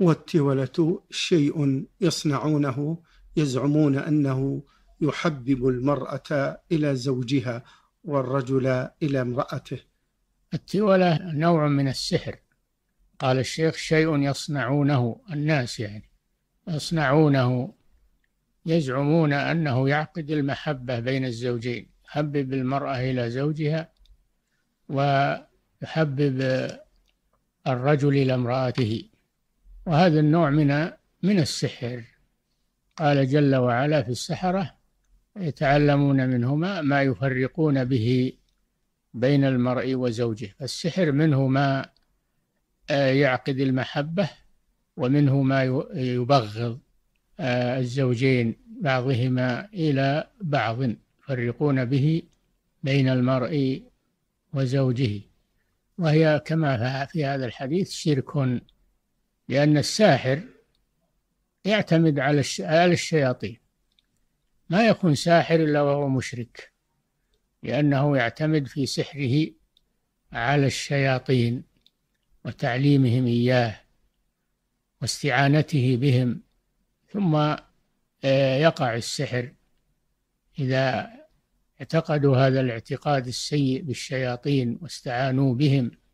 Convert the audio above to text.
والتولة شيء يصنعونه يزعمون أنه يحبب المرأة إلى زوجها والرجل إلى امرأته التولة نوع من السحر قال الشيخ شيء يصنعونه الناس يعني يصنعونه يزعمون أنه يعقد المحبة بين الزوجين يحبب المرأة إلى زوجها ويحبب الرجل إلى امرأته وهذا النوع من من السحر قال جل وعلا في السحرة يتعلمون منهما ما يفرقون به بين المرء وزوجه فالسحر منه ما آه، يعقد المحبة ومنه ما يبغض آه، الزوجين بعضهما إلى بعض يفرقون به بين المرء وزوجه وهي كما في هذا الحديث شرك لأن الساحر يعتمد على على الشياطين ما يكون ساحر إلا وهو مشرك لأنه يعتمد في سحره على الشياطين وتعليمهم إياه واستعانته بهم ثم آه، يقع السحر إذا اعتقدوا هذا الاعتقاد السيء بالشياطين واستعانوا بهم